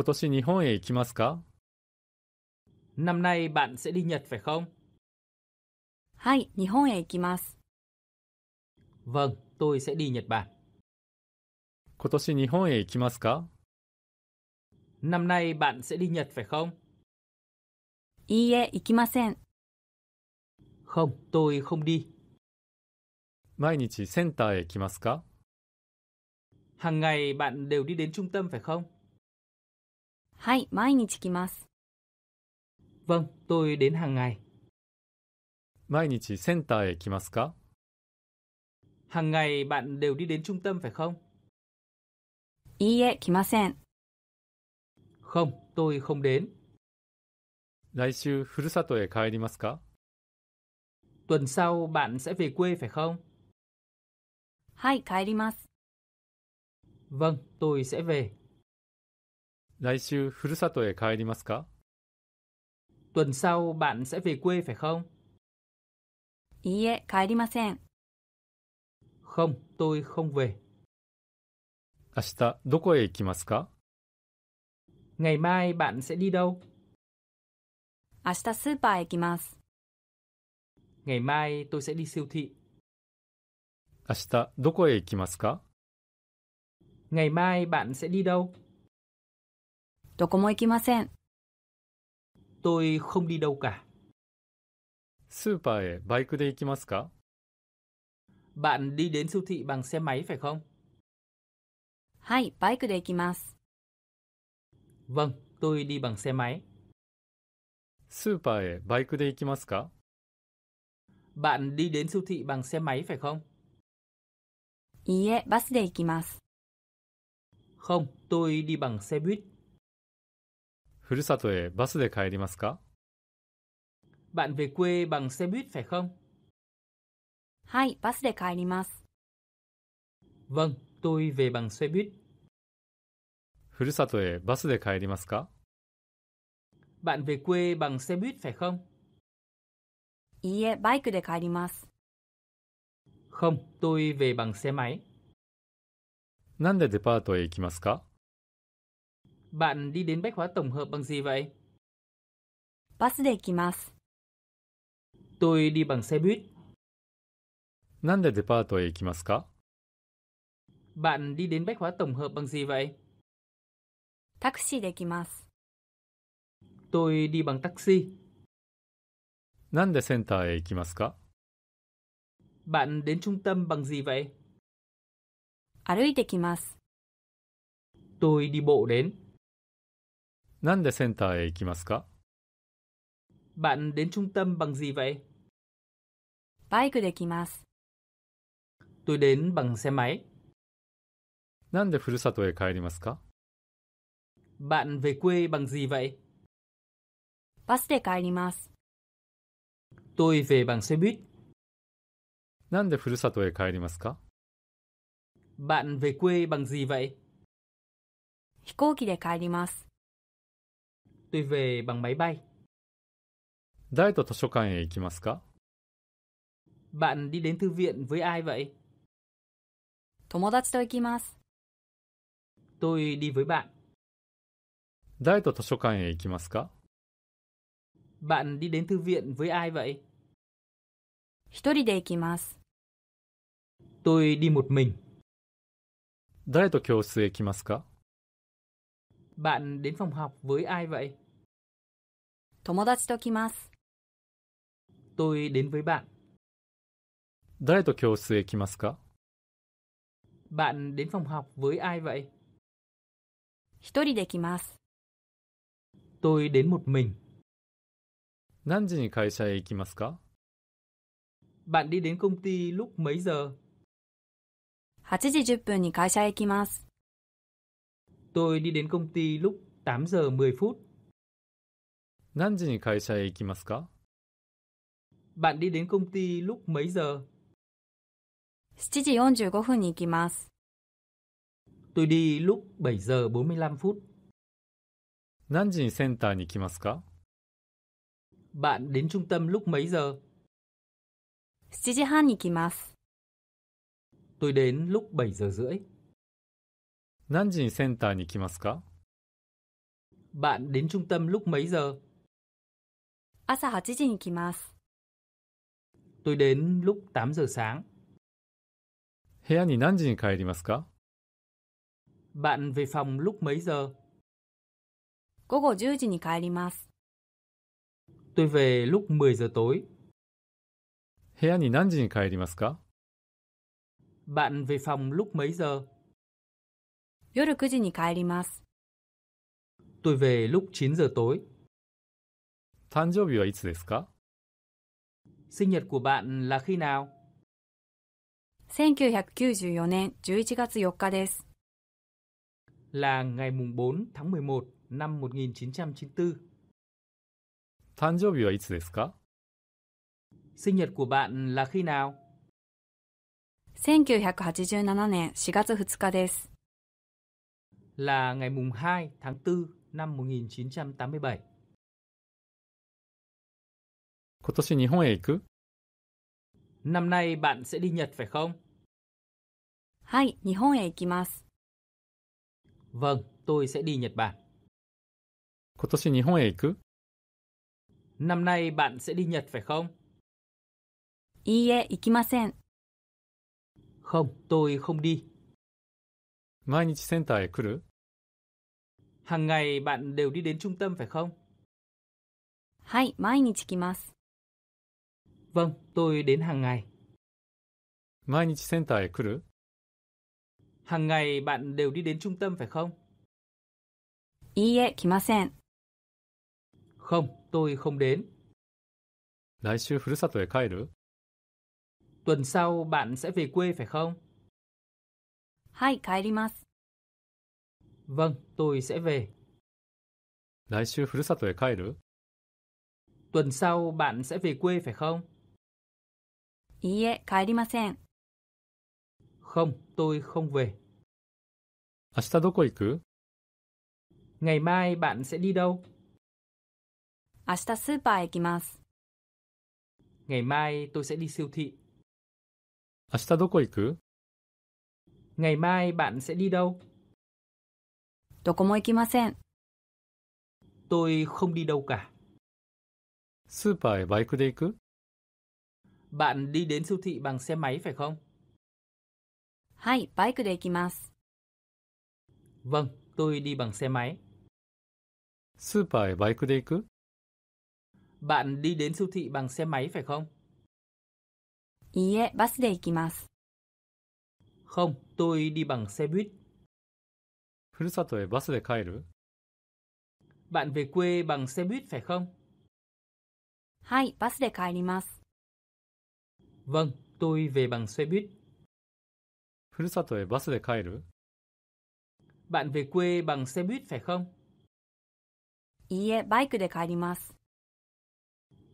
今年日本へ行きますか Năm nay bạn sẽ đi Nhật phải không? Hai, Vâng, tôi sẽ đi Nhật Bản. 今年日本へ行きますか Năm nay bạn sẽ đi Nhật phải không? Không, tôi không đi. 毎日センターへ行きますか Hàng ngày bạn đều đi đến trung tâm phải không? Hai, Vâng, tôi đến hàng ngày. 毎日センターへ来ますか Hàng ngày bạn đều đi đến trung tâm phải không? Không, tôi không đến. 来週、ふるさとへ帰りますか Tuần sau bạn sẽ về quê phải không? Hai, Vâng, tôi sẽ về. 来週ふるさとへ帰りますか Tuần sau bạn sẽ về quê phải không? いいえ、帰りません。Không, tôi không về. 明日どこへ行きますか Ngày mai bạn sẽ đi đâu? 明日スーパーへ行きます。Ngày mai tôi sẽ đi siêu thị. 明日どこへ行きますか Ngày mai bạn sẽ đi đâu? Tôi không đi đâu cả. スーパーへバイクで行きますか Bạn đi đến siêu thị bằng xe máy phải không? はい、バイクで行きます。Vâng, tôi đi bằng xe máy. スーパーへバイクで行きますか Bạn đi đến siêu thị bằng xe máy phải không? いいえ、バスで行きます。Không, tôi đi bằng xe buýt. ふるさとへバスで帰りますか Bạn về quê bằng xe buýt phải không? はい、バスで帰ります。Vâng, tôi về bằng xe buýt. ふるさとへバスで帰りますか Bạn về quê bằng xe buýt phải không? いいえ、バイクで帰ります。Không, tôi về bằng xe máy. なんでデパートへ行きますか Bạn đi đến bách hóa tổng hợp bằng gì vậy? Bus de ikimasu. Tôi đi bằng xe buýt. なんでデパートへ行きますか e Bạn đi đến bách hóa tổng hợp bằng gì vậy? Taxi de ikimasu. Tôi đi bằng taxi. なんでセンターへ行きますか e Bạn đến trung tâm bằng gì vậy? Tôi đi bộ đến. なんでセンターへ行きますか Bạn đến trung tâm bằng gì vậy? バイクで来ます。Tôi đến bằng xe máy. なんでふるさとへ帰りますか Bạn về quê bằng gì vậy? バスで帰ります。Tôi về bằng xe buýt. なんでふるさとへ帰りますか Bạn về quê bằng gì vậy? 飛行機で帰ります。tôi về bằng máy bay. 誰と図書館へ行きますか Bạn đi đến thư viện với ai vậy? Tôi đi với bạn. 誰と図書館へ行きますか Bạn đi đến thư viện với ai vậy? Tôi đi một mình. 誰と教室へ行きますか bạn đến phòng học với ai vậy? 友達と来ます。Tôi đến với bạn. 誰と教室へ来ますか Bạn đến phòng học với ai vậy? 一人で来ます。Tôi đến một mình. 何時に会社へ行きますか Bạn đi đến công ty lúc mấy giờ? 8時10分に会社へ行きます。Tôi đi đến công ty lúc 8 giờ 10 phút. 何時に会社へ行きますか Bạn đi đến công ty lúc mấy giờ? 7時45分に行きます。Tôi đi lúc 7 giờ 45 phút. 何時にセンターに来ますか Bạn đến trung tâm lúc mấy giờ? 7時半に来ます。Tôi đến lúc 7 giờ rưỡi. 何時にセンターに来ますか Bạn đến trung tâm lúc mấy giờ? 朝8時に来ます。Tôi đến lúc 8 giờ sáng. 部屋に何時に帰りますか Bạn về phòng lúc mấy giờ? 午後10時に帰ります。Tôi về lúc 10 giờ tối. 部屋に何時に帰りますか Bạn về phòng lúc mấy giờ? 夜9時に帰ります。Tôi về lúc 9 giờ tối. 誕生日はいつですか Sinh nhật của bạn là khi nào? 1994年11月4日です。Là ngày mùng 4 tháng 11 năm 1994. 誕生日はいつですか Sinh nhật của bạn là khi nào? 1987年4月2日です。là ngày mùng 2 tháng 4 năm 1987. 今年日本へ行く Năm nay bạn sẽ đi Nhật phải không? Vâng, tôi sẽ đi Nhật Bản. 今年日本へ行く Năm nay bạn sẽ đi Nhật phải không? いいえ、行きません。Không, e, tôi không đi. 毎日センターへ来る Hàng ngày bạn đều đi đến trung tâm phải không? Hai, mai nichi Vâng, tôi đến hàng ngày. Mai nichi e kuru. Hàng ngày bạn đều đi đến trung tâm phải không? kimasen. Không, tôi không đến. e 来週ふるさとへ帰る Tuần sau bạn sẽ về quê phải không? Hai, はい、帰ります。Vâng, tôi sẽ về. Lai siêu furusato e kairu? Tuần sau bạn sẽ về quê phải không? Ie, kaerimasen. Không, tôi không về. Ashita doko iku? Ngày mai bạn sẽ đi đâu? Ashita super ikimasu. Ngày mai tôi sẽ đi siêu thị. Ashita doko iku? Ngày mai bạn sẽ đi đâu? Tôi không đi đâu cả. スーパーへバイクで行く Bạn đi đến siêu thị bằng xe máy phải không? はい、バイクで行きます。Vâng, tôi đi bằng xe máy. スーパーへバイクで行く Bạn đi đến siêu thị bằng xe máy phải không? いいえ、バスで行きます。Không, tôi đi bằng xe buýt. ふるさとへバスで帰る Bạn về quê bằng xe buýt phải không? Hai bus để Vâng, tôi về bằng xe buýt. bus ふるさとへバスで帰る Bạn về quê bằng xe buýt phải không?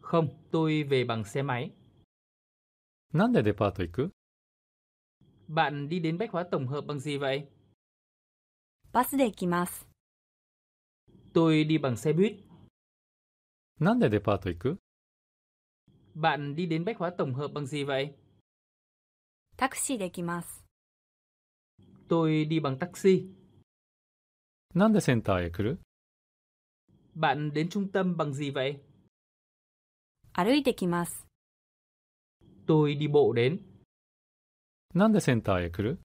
Không, tôi về bằng xe máy. なんでデパート行く Bạn đi đến bách hóa tổng hợp bằng gì vậy? バスで来ます。Tôi đi bằng xe buýt. なんでデパート行く Bạn đi đến Bách hóa tổng hợp bằng gì vậy? タクシーで来ます。Tôi đi bằng taxi. なんでセンターへ来る Bạn đến trung tâm bằng gì vậy? 歩いてきます。Tôi đi bộ đến. なんでセンターへ来る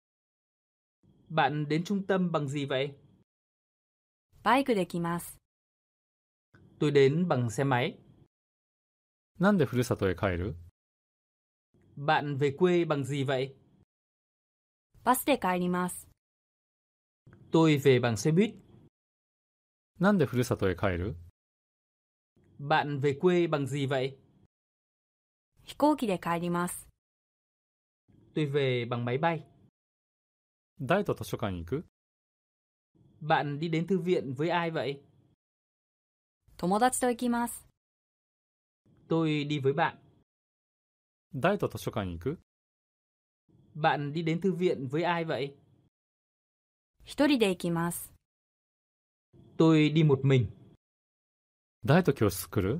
Bạn đến trung tâm bằng gì vậy? Tôi đến bằng xe máy. なんでふるさとへ帰る Bạn về quê bằng gì vậy? Tôi về bằng xe buýt. なんでふるさとへ帰る Bạn về quê bằng gì vậy? Tôi về bằng máy bay. 大と図書館に行く Bạn đi đến thư viện với ai vậy? 友達と行きます。Tôi đi với bạn. 大と図書館に行く Bạn đi đến thư viện với ai vậy? 一人で行きます。Tôi đi một mình. 大と教室来る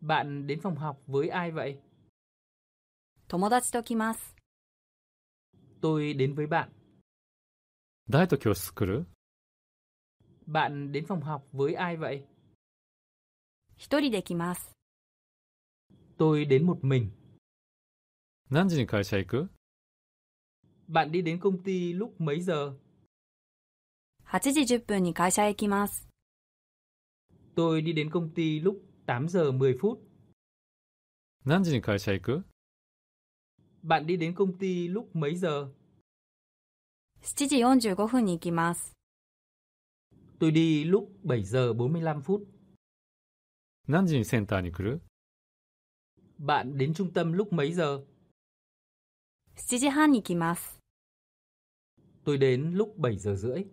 Bạn đến phòng học với ai vậy? 友達と来ます。Tôi đến với bạn. 誰と教室来る Bạn đến phòng học với ai vậy? tôi đến một mình. 何時に会社行く Bạn đi đến công ty lúc mấy giờ? 8時10分に会社へ行きます。Tôi đi đến công ty lúc 8 giờ 10 phút. 何時に会社行く bạn đi đến công ty lúc mấy giờ? 7時45分に行きます。Tôi đi lúc 7 giờ 45 phút. 何時にセンターに来る Bạn đến trung tâm lúc mấy giờ? 7時半に来ます。Tôi đến lúc 7 giờ rưỡi.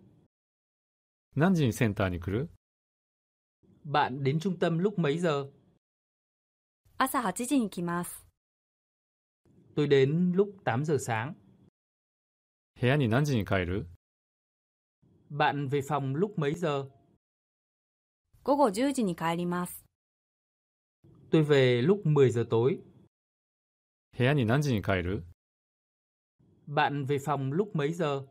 何時にセンターに来る Bạn đến trung tâm lúc mấy giờ? 朝8時に来ます。Tôi đến lúc 8 giờ sáng. 部屋に何時に帰る Bạn về phòng lúc mấy giờ? 午後10時に帰ります。Tôi về lúc 10 giờ tối. 部屋に何時に帰る Bạn về phòng lúc mấy giờ?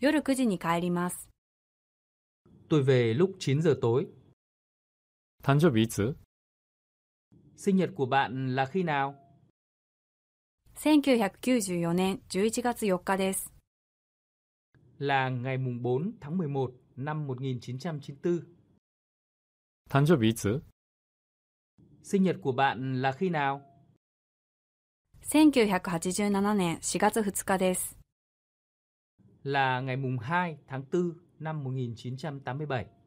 夜9時に帰ります。Tôi về lúc 9 giờ tối. 誕生日いつ誕生日いつ Sinh nhật của bạn là khi nào? 1994年11月4日です。Là ngày mùng 4 tháng 11 năm 1994. 탄저 비츠. Sinh nhật của bạn là khi nào? 1987年4月2 là ngày mùng 2 tháng 4 năm 1987.